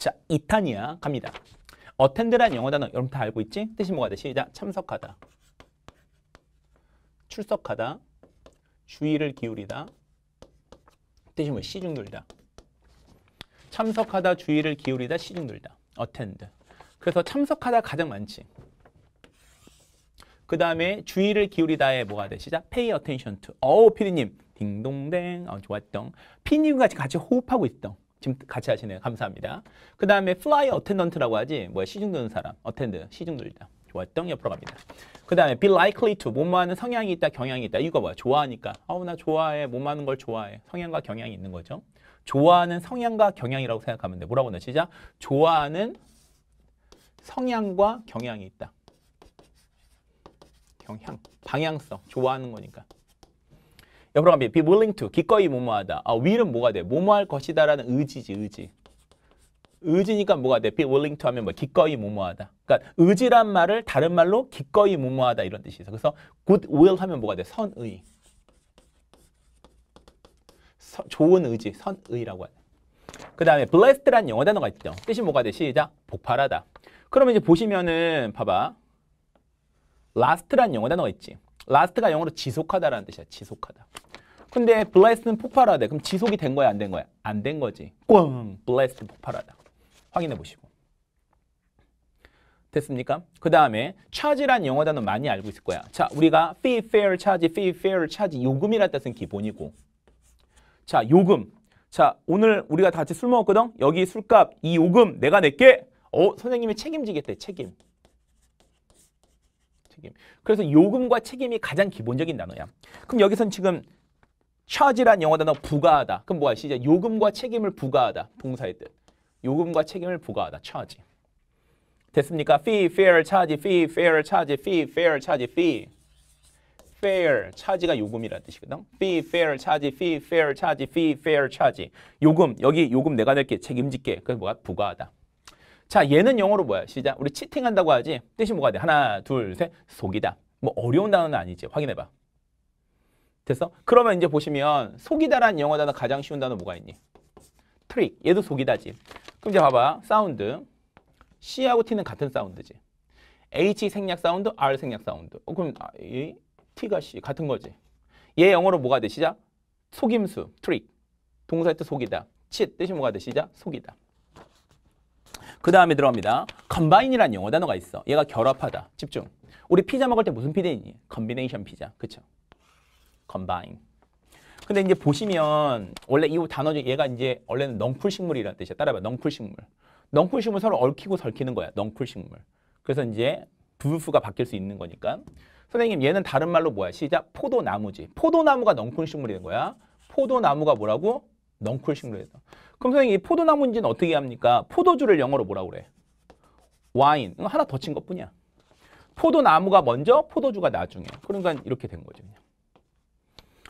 자, 이타니아 갑니다. 어텐드란 영어 단어 여러분 다 알고 있지? 뜻이 뭐가 돼? 시작. 참석하다. 출석하다. 주의를 기울이다. 뜻이 뭐 시중 돌다. 참석하다, 주의를 기울이다, 시중 돌다. a t t 그래서 참석하다 가장 많지. 그 다음에 주의를 기울이다에 뭐가 돼? 시작. pay attention to. 어우, 피디님. 딩동댕. 어, 좋았던. 피디님과 같이 호흡하고 있던. 지금 같이 하시네요. 감사합니다. 그 다음에 fly attendant라고 하지 뭐 시중 도는 사람, attend 시중 돌다. 좋았 옆으로 갑니다. 그 다음에 be likely to 뭐뭐하는 성향이 있다, 경향이 있다. 이거 뭐 좋아하니까. 아우 나 좋아해. 뭐뭐하는 걸 좋아해. 성향과 경향이 있는 거죠. 좋아하는 성향과 경향이라고 생각하면 돼. 뭐라고 넣지? 시작. 좋아하는 성향과 경향이 있다. 경향, 방향성, 좋아하는 거니까. 옆으로 가면 be willing to 기꺼이 뭐뭐하다. 아, will은 뭐가 돼? 뭐뭐할 것이다라는 의지지 의지. 의지니까 뭐가 돼? be willing to 하면 뭐 기꺼이 뭐뭐하다. 그러니까 의지란 말을 다른 말로 기꺼이 뭐뭐하다 이런 뜻이 있어. 그래서 good will 하면 뭐가 돼? 선의. 서, 좋은 의지, 선의라고 하네. 그 다음에 blessed란 영어 단어가 있죠. 뜻이 뭐가 돼? 시작. 복발하다. 그러면 이제 보시면은 봐봐. last란 영어 단어가 있지. 라스트가 영어로 지속하다라는 뜻이야. 지속하다. 근데 blessed는 폭발하다. 그럼 지속이 된 거야, 안 된 거야? 안 된 거지. 꽝! blessed 폭발하다. 확인해 보시고. 됐습니까? 그 다음에 charge란 영어 단어 많이 알고 있을 거야. 자, 우리가 fee, fair, charge, fee, fair, charge 요금이라는 뜻은 기본이고 자, 요금. 자, 오늘 우리가 다 같이 술 먹었거든? 여기 술값, 이 요금 내가 낼게. 어, 선생님이 책임지겠대, 책임. 책임. 그래서 요금과 책임이 가장 기본적인 단어야. 그럼 여기선 지금 charge란 영어 단어 부과하다. 그럼 뭐 아시죠? 요금과 책임을 부과하다. 동사의 뜻. 요금과 책임을 부과하다. charge. 됐습니까? fee, fair, charge, fee, fair, charge, fee, fair, charge, fee. fair, charge가 요금이라는 뜻이거든. fee, fair, charge, fee, fair, charge, fee, fair, charge. 요금, 여기 요금 내가 낼게, 책임질게. 그래 뭐가? 부과하다. 자, 얘는 영어로 뭐야? 시작. 우리 치팅한다고 하지. 뜻이 뭐가 돼? 하나, 둘, 셋. 속이다. 뭐 어려운 단어는 아니지. 확인해 봐. 됐어? 그러면 이제 보시면 속이다라는 영어 단어 가장 쉬운 단어 뭐가 있니? 트릭. 얘도 속이다지. 그럼 이제 봐봐. 사운드. C하고 T는 같은 사운드지. H 생략 사운드, R 생략 사운드. 어, 그럼 아, 이 T가 C 같은 거지. 얘 영어로 뭐가 되시자? 속임수, 트릭. 동사일 때 속이다. 치 뜻이 뭐가 되시자? 속이다. 그 다음에 들어갑니다. 컴바인이라는 영어 단어가 있어. 얘가 결합하다. 집중. 우리 피자 먹을 때 무슨 피자이니? 컨비네이션 피자. 그쵸? 컴바인. 근데 이제 보시면 원래 이 단어 중 얘가 이제 원래는 넝쿨식물이라는 뜻이야. 따라해봐. 넝쿨식물. 넝쿨식물 서로 얽히고 설키는 거야. 넝쿨식물. 그래서 이제 부부가 바뀔 수 있는 거니까. 선생님 얘는 다른 말로 뭐야? 시작. 포도나무지. 포도나무가 넝쿨식물이 거야. 포도나무가 뭐라고? 넝쿨식물이에 그럼 선생님 이 포도나무인지는 어떻게 합니까? 포도주를 영어로 뭐라 그래? 와인. 하나 더 친 것뿐이야. 포도나무가 먼저, 포도주가 나중에. 그러니까 이렇게 된 거죠.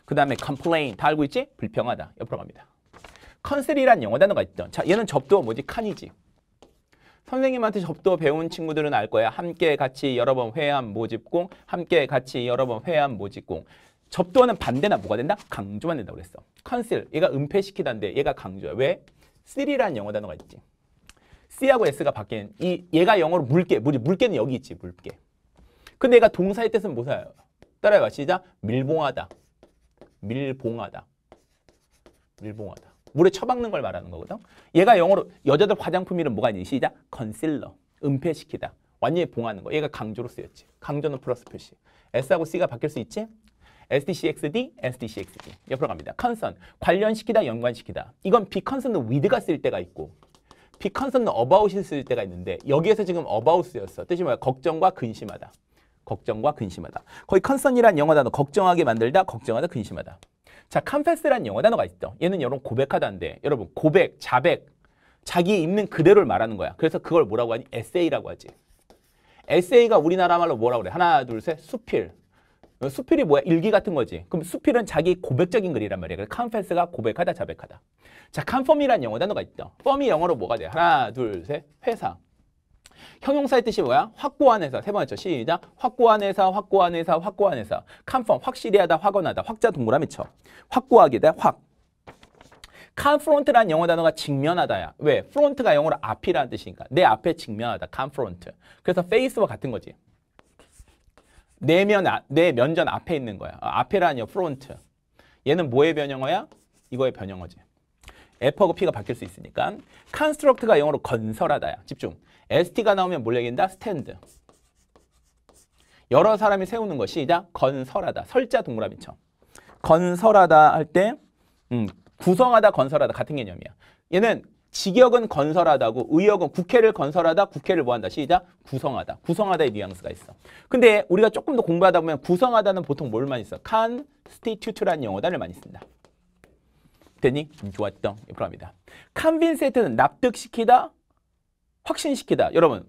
그 다음에 complain. 다 알고 있지? 불평하다. 옆으로 갑니다. 컨셀이란 영어 단어가 있죠. 자, 얘는 접두어 뭐지? 칸이지. 선생님한테 접두어 배운 친구들은 알 거야. 함께 같이 여러 번 회한 모집공, 함께 같이 여러 번 회한 모집공. 접두하는 반대나 뭐가 된다? 강조만 된다고 그랬어. 컨실, 얘가 은폐시키다인데 얘가 강조야. 왜? 쓰라는 영어 단어가 있지. C하고 S가 바뀌는 이 얘가 영어로 물개, 물 물개는 여기 있지, 물개. 근데 얘가 동사의 뜻은 뭐사요? 따라해봐, 시작. 밀봉하다. 밀봉하다. 밀봉하다. 물에 처박는 걸 말하는 거거든. 얘가 영어로 여자들 화장품 이름 뭐가 있니? 시작. 컨실러. 은폐시키다. 완전히 봉하는 거. 얘가 강조로 쓰였지. 강조는 플러스 표시. S하고 C가 바뀔 수 있지? SDCXD, SDCXD 옆으로 갑니다. 컨선, 관련시키다, 연관시키다. 이건 비컨선 with가 쓸 때가 있고 비컨선 about이 쓸 때가 있는데 여기에서 지금 about 쓰였어. 뜻이 뭐야? 걱정과 근심하다. 걱정과 근심하다. 거의 컨선이란 영어 단어 걱정하게 만들다, 걱정하다, 근심하다. 자, c o n f e 영어 단어가 있죠. 얘는 여러분 고백하다인데 여러분 고백, 자백, 자기 있는 그대로를 말하는 거야. 그래서 그걸 뭐라고 하니? 에세이라고 하지. 에세이가 우리나라 말로 뭐라고 그래? 하나, 둘, 셋, 수필. 어, 수필이 뭐야? 일기 같은 거지. 그럼 수필은 자기 고백적인 글이란 말이야. 그래서 컨페스가 고백하다, 자백하다. 자, 컨펌이란 영어 단어가 있죠. 펌이 영어로 뭐가 돼? 하나, 둘, 셋, 회사. 형용사의 뜻이 뭐야? 확고한 회사. 세 번째 시작. 확고한 회사, 확고한 회사, 확고한 회사. 컨펌, 확실히 하다, 확언하다. 확자 동그라미 쳐. 확고하게 돼, 확. c 프론트 r o 란 영어 단어가 직면하다야. 왜? 프론트가 영어로 앞이라는 뜻이니까. 내 앞에 직면하다. c 프론트 그래서 페이스 e 와 같은 거지. 내면 아, 내 면전 앞에 있는 거야. 아, 앞에라니요. 프론트. 얘는 뭐의 변형어야? 이거의 변형어지. F하고 P가 바뀔 수 있으니까 컨스트럭트가 영어로 건설하다야. 집중. ST가 나오면 뭘 얘기한다? 스탠드. 여러 사람이 세우는 것이 이다 건설하다. 설자 동그라미처 건설하다 할때 음, 구성하다 건설하다 같은 개념이야. 얘는 직역은 건설하다고 의역은 국회를 건설하다 국회를 뭐한다 시작 구성하다 구성하다의 뉘앙스가 있어 근데 우리가 조금 더 공부하다 보면 구성하다는 보통 뭘 많이 써 constitute라는 영어단을 많이 쓴다 됐니? 좋았던 옆으로 갑니다 컨빈세트는 납득시키다 확신시키다 여러분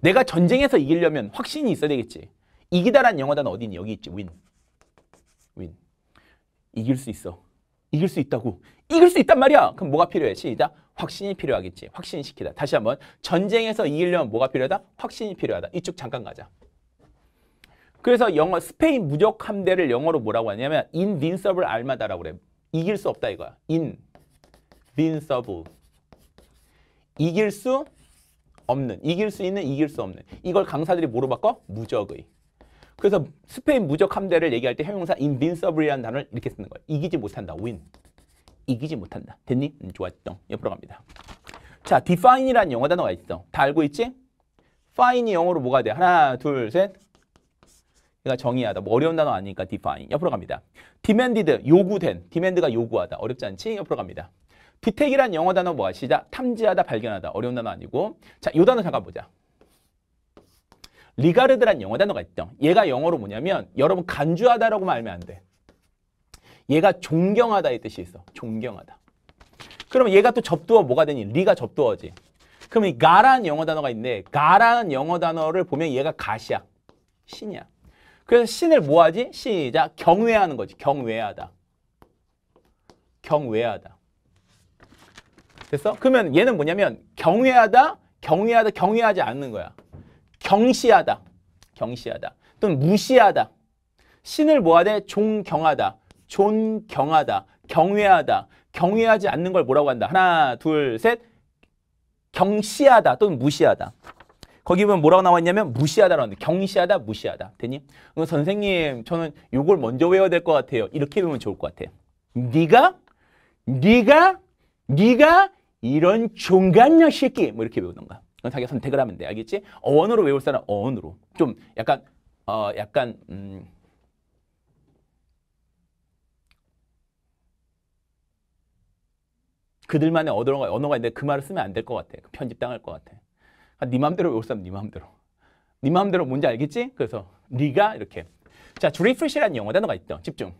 내가 전쟁에서 이기려면 확신이 있어야 되겠지 이기다란 영어단은 어디니 여기 있지 윈 윈. 이길 수 있어 이길 수 있다고 이길 수 있단 말이야. 그럼 뭐가 필요해? 시작. 확신이 필요하겠지. 확신시키다. 다시 한번 전쟁에서 이기려면 뭐가 필요하다? 확신이 필요하다. 이쪽 잠깐 가자. 그래서 영어 스페인 무적 함대를 영어로 뭐라고 하냐면 invincible a r m 라고 그래. 이길 수 없다 이거야. invincible. 이길 수 없는. 이길 수 있는, 이길 수 없는. 이걸 강사들이 뭐로 바꿔? 무적의. 그래서 스페인 무적 함대를 얘기할 때 형용사 invincible이라는 단어를 이렇게 쓰는 거야. 이기지 못한다. win. 이기지 못한다. 됐니? 음, 좋았죠. 옆으로 갑니다. 자, define이라는 영어 단어가 있어. 다 알고 있지? fine이 영어로 뭐가 돼? 하나, 둘, 셋. 그러니까 정의하다. 뭐 어려운 단어 아니니까 define. 옆으로 갑니다. demanded, 요구된. demand가 요구하다. 어렵지 않지? 옆으로 갑니다. detect이란 영어 단어 뭐 아시죠? 탐지하다, 발견하다. 어려운 단어 아니고. 자, 요 단어 잠깐 보자. 리가르드란 영어 단어가 있죠. 얘가 영어로 뭐냐면 여러분 간주하다라고만 알면 안 돼. 얘가 존경하다 이 뜻이 있어. 존경하다. 그러면 얘가 또 접두어 뭐가 되니? 리가 접두어지. 그러면 이 가라는 영어 단어가 있는데 가라는 영어 단어를 보면 얘가 가시야. 신이야. 그래서 신을 뭐하지? 시작. 경외하는 거지. 경외하다. 경외하다. 됐어? 그러면 얘는 뭐냐면 경외하다, 경외하다, 경외하지 않는 거야. 경시하다, 경시하다. 또는 무시하다. 신을 뭐하되? 존경하다. 존경하다, 경외하다, 경외하지 않는 걸 뭐라고 한다? 하나, 둘, 셋. 경시하다 또는 무시하다. 거기 보면 뭐라고 나왔냐면 무시하다라고 하는데 경시하다, 무시하다. 되니? 선생님, 저는 요걸 먼저 외워야 될 것 같아요. 이렇게 외우면 좋을 것 같아요. 네가, 네가, 네가 이런 종간녀 새끼 뭐 이렇게 외우던가. 그건 자기가 선택을 하면 돼. 알겠지? 어원으로 외울 사람 어원으로. 좀 약간 어 약간 음 그들만의 언어가, 있는데 그 말을 쓰면 안 될 것 같아. 그 편집당할 것 같아. 아, 네 맘대로 외울 사람 네 맘대로. 네 맘대로 뭔지 알겠지? 그래서 네가 이렇게. 자, r e f r 라는 영어 단어가 있죠. 집중.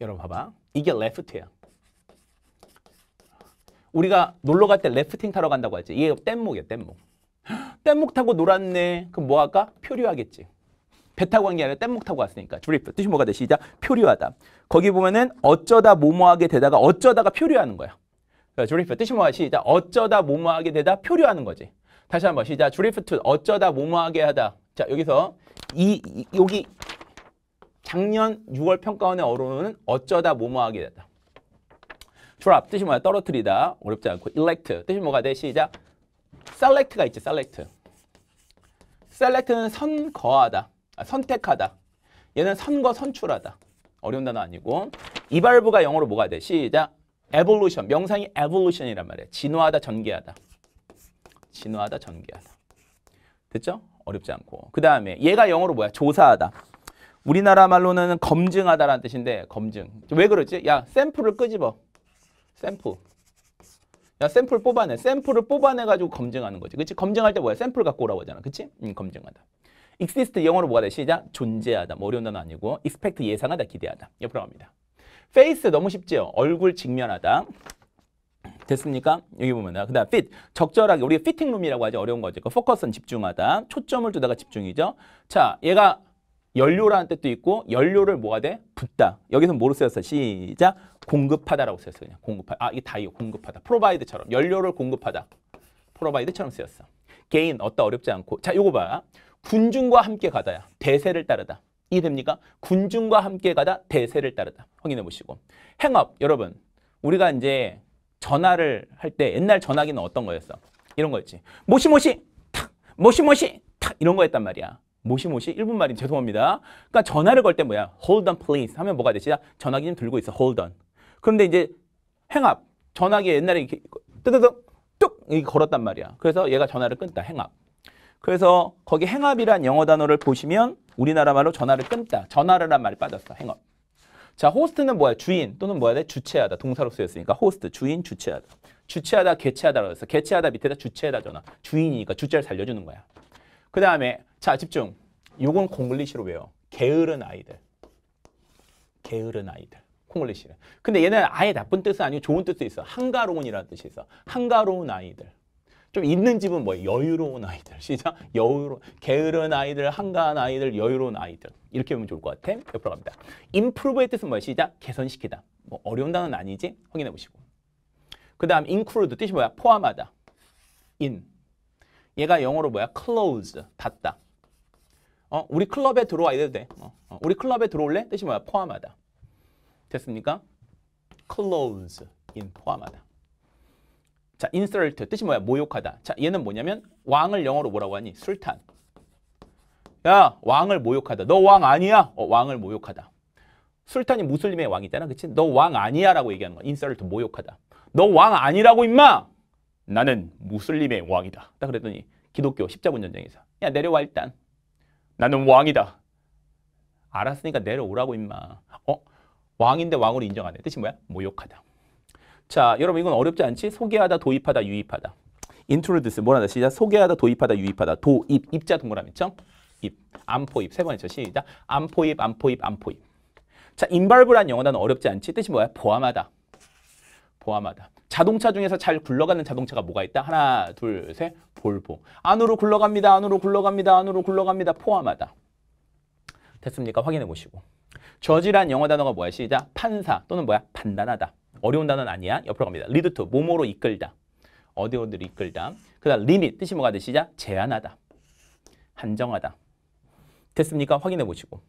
여러분 봐봐. 이게 l e f 야 우리가 놀러 갈 때 레프팅 타러 간다고 하지. 이게 뗏목이야, 뗏목. 뗏목 타고 놀았네. 그럼 뭐 할까? 표류하겠지. 배 타고 간게 아니라 뗏목 타고 왔으니까. 드리프. 뜻이 뭐가 돼? 시작. 표류하다. 거기 보면은 어쩌다 뭐뭐하게 되다가 어쩌다가 표류하는 거야. 드리프. 그러니까 뜻이 뭐가 시작. 어쩌다 뭐뭐하게 되다 표류하는 거지. 다시 한 번 시작. 드리프트. 어쩌다 뭐뭐하게 하다. 자, 여기서 이, 이 여기 작년 6월 평가원의 어로는 어쩌다 뭐뭐하게 되다. 드랍 뜻이 뭐야? 떨어뜨리다. 어렵지 않고 elect 뜻이 뭐가 돼? 시작. select가 있지. select. select는 선거하다. 아, 선택하다. 얘는 선거 선출하다. 어려운 단어 아니고 이발부가 영어로 뭐가 돼? 시작. e v o l 명상이 e v 루션이란 말이야. 진화하다, 전개하다. 진화하다, 전개하다. 됐죠? 어렵지 않고. 그 다음에 얘가 영어로 뭐야? 조사하다. 우리나라 말로는 검증하다라는 뜻인데 검증. 왜 그러지? 야, 샘플을 끄집어. 샘플. 야, 샘플 뽑아내. 샘플을 뽑아내가지고 검증하는 거지. 그치? 검증할 때 뭐야? 샘플 갖고 오라고 하잖아. 그치? 응, 검증하다. exist 영어로 뭐가 돼? 시작. 존재하다. 뭐 어려운 단어 아니고 expect 예상하다, 기대하다. 옆으로 갑니다. face 너무 쉽지 얼굴 직면하다. 됐습니까? 여기 보면 그 다음 fit 적절하게 우리가 피팅 룸이라고 하죠. 어려운 거죠. 그 포커스는 집중하다. 초점을 두다가 집중이죠. 자, 얘가 연료라는 뜻도 있고 연료를 뭐가 돼? 붓다. 여기서 뭐로 쓰였어? 시작. 공급하다라고 쓰였어. 그냥 공급하. 아, 이게 다이요. 공급하다. 프로바이드처럼 연료를 공급하다. 프로바이드처럼 쓰였어. 개인 어따 어렵지 않고. 자, 요거 봐. 군중과 함께 가다야. 대세를 따르다. 이 됩니까? 군중과 함께 가다 대세를 따르다. 확인해 보시고. 행업 여러분 우리가 이제 전화를 할 때 옛날 전화기는 어떤 거였어? 이런 거였지. 모시모시 탁 모시모시 탁 이런 거였단 말이야. 모시모시 일본 말이 죄송합니다. 그러니까 전화를 걸 때 뭐야? Hold on please 하면 뭐가 되지? 전화기 좀 들고 있어. Hold on. 그런데 이제 행업 전화기 옛날에 이렇게 뜨뜨득 뚝 이렇게 걸었단 말이야. 그래서 얘가 전화를 끊다. 행업 그래서 거기 행압이란 영어 단어를 보시면 우리나라 말로 전화를 끊다. 전화를한 말이 빠졌어. 행업. 자, 호스트는 뭐야? 주인 또는 뭐야 돼? 주체하다. 동사로 쓰였으니까 호스트, 주인, 주체하다. 주체하다, 개체하다라고 했어. 개체하다 밑에다 주체하다 전화. 주인이니까 주체를 살려주는 거야. 그 다음에 자, 집중. 요건 콩글리시로 외워. 게으른 아이들. 게으른 아이들. 콩글리시는. 근데 얘는 아예 나쁜 뜻은 아니고 좋은 뜻도 있어. 한가로운이라는 뜻이 있어. 한가로운 아이들. 좀 있는 집은 뭐 여유로운 아이들. 시작. 여유로 게으른 아이들, 한가한 아이들, 여유로운 아이들. 이렇게 보면 좋을 것 같아. 옆으로 갑니다. improve의 뜻은 뭐예요? 시작. 개선시키다. 뭐 어려운 단어는 아니지? 확인해 보시고. 그 다음 include 뜻이 뭐야? 포함하다. in. 얘가 영어로 뭐야? close. 닫다. 어, 우리 클럽에 들어와 이래도 돼. 어, 어. 우리 클럽에 들어올래? 뜻이 뭐야? 포함하다. 됐습니까? close in 포함하다. 자, 인설트 뜻이 뭐야? 모욕하다. 자, 얘는 뭐냐면 왕을 영어로 뭐라고 하니? 술탄. 야, 왕을 모욕하다. 너 왕 아니야? 어, 왕을 모욕하다. 술탄이 무슬림의 왕이잖아. 그치? 너왕 아니야 라고 얘기하는 거야. 인설트 모욕하다. 너 왕 아니라고 임마! 나는 무슬림의 왕이다. 딱 그랬더니 기독교 십자군 전쟁에서 야 내려와 일단. 나는 왕이다. 알았으니까 내려오라고 임마. 어? 왕인데 왕으로 인정 안 해. 뜻이 뭐야? 모욕하다. 자, 여러분 이건 어렵지 않지? 소개하다, 도입하다, 유입하다. introduce 뭐라나 시작. 소개하다, 도입하다, 유입하다. 도입 입자 동그라미 있죠? 입. 암포입세 번째 시작. 암포입암포입암포입 자, involve란 영어 단어 어렵지 않지? 뜻이 뭐야? 포함하다. 포함하다. 자동차 중에서 잘 굴러가는 자동차가 뭐가 있다? 하나, 둘, 셋, 볼보. 안으로 굴러갑니다. 안으로 굴러갑니다. 안으로 굴러갑니다. 포함하다. 됐습니까? 확인해 보시고. 저지란 영어 단어가 뭐야? 시작. 판사 또는 뭐야? 판단하다. 어려운 단어는 아니야. 옆으로 갑니다. 리드 투 몸으로 이끌다. 어디 어디로 이끌다. 그 다음 리밋 뜻이 뭐가 되시자? 제한하다. 한정하다. 됐습니까? 확인해 보시고.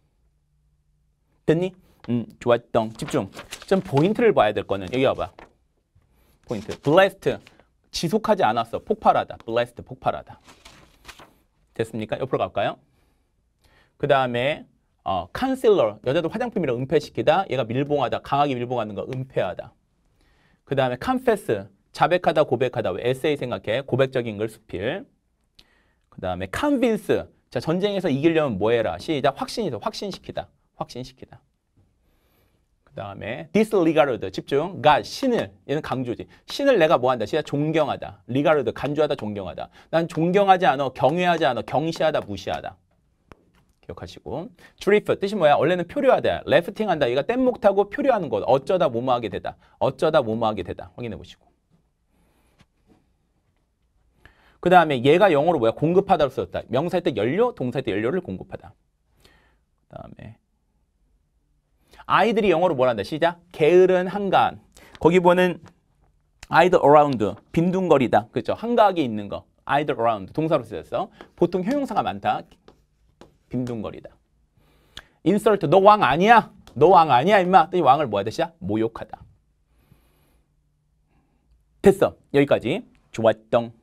됐니? 음, 좋았던 집중. 좀 포인트를 봐야 될 거는 여기 와봐. 포인트. 블래스트. 지속하지 않았어. 폭발하다. 블래스트 폭발하다. 됐습니까? 옆으로 갈까요? 그 다음에 어, 컨실러, 여자들 화장품이라 은폐시키다. 얘가 밀봉하다. 강하게 밀봉하는 거 은폐하다. 그 다음에 confess, 자백하다, 고백하다. 왜 에세이 생각해? 고백적인 걸 수필. 그 다음에 convince, 자 전쟁에서 이기려면 뭐 해라. 시작, 확신이다. 확신시키다. 확신시키다. 그 다음에 disregard, 집중, God, 신을, 얘는 강조지. 신을 내가 뭐 한다? 시작, 존경하다. regard, 간주하다, 존경하다. 난 존경하지 않아, 경외하지 않아, 경시하다, 무시하다. 기억하시고 drift 뜻이 뭐야? 원래는 표류하다, 레프팅한다. 얘가 뗏목 타고 표류하는 것. 어쩌다 뭐뭐하게 되다. 어쩌다 뭐뭐하게 되다. 확인해 보시고. 그 다음에 얘가 영어로 뭐야? 공급하다로 썼다. 명사일 때 연료, 동사일 때 연료를 공급하다. 그 다음에 아이들이 영어로 뭐란다? 시작. 게으른 한가한. 거기 보는 아이들 어라운드, 빈둥거리다. 그렇죠? 한가하게 있는 거. 아이들 어라운드, 동사로 쓰였어. 보통 형용사가 많다. 빈둥거리다. 인설트 너 왕 아니야? 너 왕 아니야 임마? 왕을 뭐야 대시야? 모욕하다. 됐어. 여기까지. 좋았던